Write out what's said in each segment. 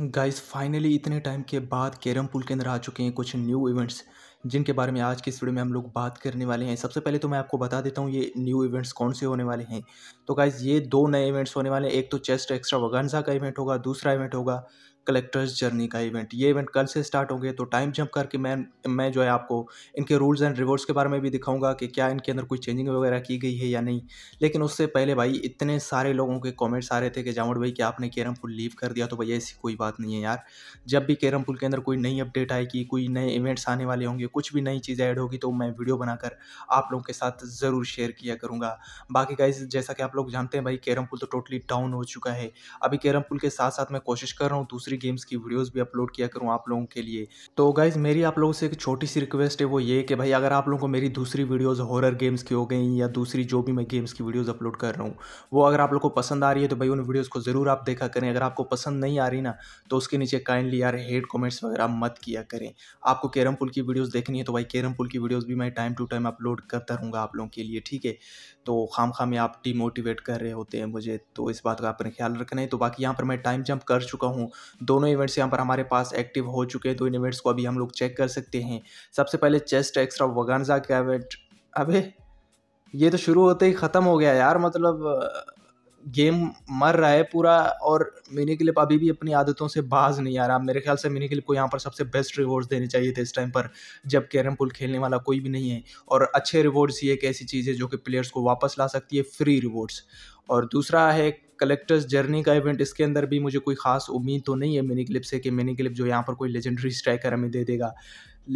guys finally इतने time के बाद कैरम पुल के अंदर आ चुके हैं कुछ न्यू इवेंट्स जिनके बारे में आज की इस वीडियो में हम लोग बात करने वाले हैं सबसे पहले तो मैं आपको बता देता हूँ ये न्यू इवेंट्स कौन से होने वाले हैं तो गाइज़ ये दो नए इवेंट्स होने वाले हैं एक तो चेस्ट एक्स्ट्रा वगानजा का इवेंट होगा दूसरा इवेंट होगा कलेक्टर्स जर्नी का इवेंट ये इवेंट कल से स्टार्ट होंगे तो टाइम जंप करके मैं मैं जो है आपको इनके रूल्स एंड रिवॉर्ड्स के बारे में भी दिखाऊंगा कि क्या इनके अंदर कोई चेंजिंग वगैरह की गई है या नहीं लेकिन उससे पहले भाई इतने सारे लोगों के कॉमेंट्स आ रहे थे कि जावड़ भाई कि आपने कैरम पुल लीव कर दिया तो भैया ऐसी कोई बात नहीं है यार जब भी कैरम पुल के अंदर कोई नई अपडेट आएगी कोई नए इवेंट्स आने वाले होंगे कुछ भी नई चीज़ें ऐड होगी तो मैं वीडियो बनाकर आप लोगों के साथ ज़रूर शेयर किया करूँगा बाकी का जैसा कि आप लोग जानते हैं भाई कैरम पुल तो टोटली डाउन हो चुका है अभी कैरम पुल के साथ साथ मैं कोशिश कर रहा हूँ दूसरी दूसरी गेम्स की वीडियोस भी अपलोड किया करूँ आप लोगों के लिए तो गाइज मेरी आप लोगों से एक छोटी सी रिक्वेस्ट है वो ये कि भाई अगर आप लोगों को मेरी दूसरी वीडियोस हॉरर गेम्स की हो गई या दूसरी जो भी मैं गेम्स की वीडियोज़ अपलोड कर रहा हूँ वो अगर आप लोग को पसंद आ रही है तो भाई उन वीडियोज़ को ज़रूर आप देखा करें अगर आपको पसंद नहीं आ रही ना तो उसके नीचे काइंडली यार हेड कॉमेंट्स वगैरह मत किया करें आपको कैरम पुल की वीडियोज़ देखनी है तो भाई कैरम पुल की वीडियोज़ भी मैं टाइम टू टाइम अपलोड करता रहूँगा आप लोगों के लिए ठीक है तो खाम खामी आप डिमोटिवेट कर रहे होते हैं मुझे तो इस बात का आपने ख्याल रखना है तो बाकी यहाँ पर मैं टाइम जंप कर चुका हूँ दोनों इवेंट्स यहाँ पर हमारे पास एक्टिव हो चुके हैं तो इन इवेंट्स को अभी हम लोग चेक कर सकते हैं सबसे पहले चेस्ट एक्स्ट्रा वगानजा का इवेंट अबे ये तो शुरू होते ही ख़त्म हो गया यार मतलब गेम मर रहा है पूरा और मिनी क्लिप अभी भी अपनी आदतों से बाज नहीं आ रहा मेरे ख्याल से मिनी क्लिप को यहाँ पर सबसे बेस्ट रिवॉर्ड्स देने चाहिए थे इस टाइम पर जब कैरम पुल खेलने वाला कोई भी नहीं है और अच्छे रिवॉर्ड्स ये एक ऐसी चीज़ है जो कि प्लेयर्स को वापस ला सकती है फ्री रिवॉर्ड्स और दूसरा है कलेक्टर्स जर्नी का इवेंट इसके अंदर भी मुझे कोई खास उम्मीद तो नहीं है मिनी क्लिप से कि मिनी क्लिप जो यहाँ पर कोई लेजेंडरी स्ट्राइकर हमें दे देगा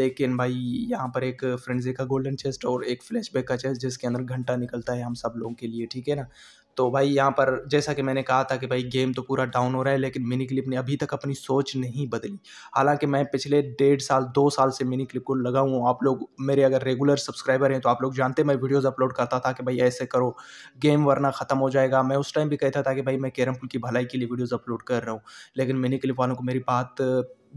लेकिन भाई यहाँ पर एक फ्रेंजे का गोल्डन चेस्ट और एक फ्लैशबैक का चेस्ट जिसके अंदर घंटा निकलता है हम सब लोगों के लिए ठीक है ना तो भाई यहाँ पर जैसा कि मैंने कहा था कि भाई गेम तो पूरा डाउन हो रहा है लेकिन मिनी क्लिप ने अभी तक अपनी सोच नहीं बदली हालांकि मैं पिछले डेढ़ साल दो साल से मिनी क्लिप को लगा हूँ आप लोग मेरे अगर रेगुलर सब्सक्राइबर हैं तो आप लोग जानते हैं मैं वीडियोज़ अपलोड करता था कि भाई ऐसे करो गेम वरना ख़त्म हो जाएगा मैं उस टाइम भी कहता था कि भाई मैं कैरमपुर की भलाई के लिए वीडियोज़ अपलोड कर रहा हूँ लेकिन मिनी क्लिप वालों को मेरी बात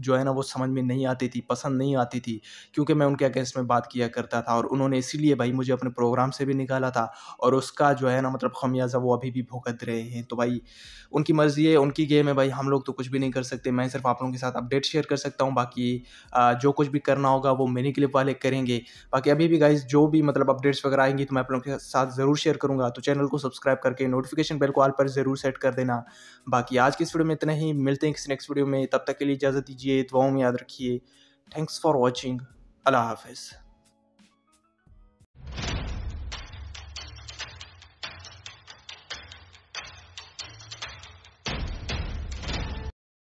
जो है ना वो समझ में नहीं आती थी पसंद नहीं आती थी क्योंकि मैं उनके अगेंस्ट में बात किया करता था और उन्होंने इसीलिए भाई मुझे अपने प्रोग्राम से भी निकाला था और उसका जो है ना मतलब खमियाजा वो अभी भी भुगत रहे हैं तो भाई उनकी मर्ज़ी है उनकी गेम है भाई हम लोग तो कुछ भी नहीं कर सकते मैं सिर्फ आप लोगों के साथ अपडेट शेयर कर सकता हूँ बाकी जो कुछ भी करना होगा वो मिनी क्लिप वाले करेंगे बाकी अभी भी गाइज जो भी मतलब अपडेट्स वगैरह आएंगी तो मैं आप लोगों के साथ ज़रूर शेयर करूँगा तो चैनल को सब्सक्राइब करके नोटिफिकेशन बेल को आल पर ज़रूर सेट कर देना बाकी आज की इस वीडियो में इतना ही मिलते हैं किसी नेक्स्ट वीडियो में तब तक के लिए इजाज़त दीजिए कीजिए दुआओं में याद रखिए थैंक्स फॉर वॉचिंग अल्लाह हाफिज़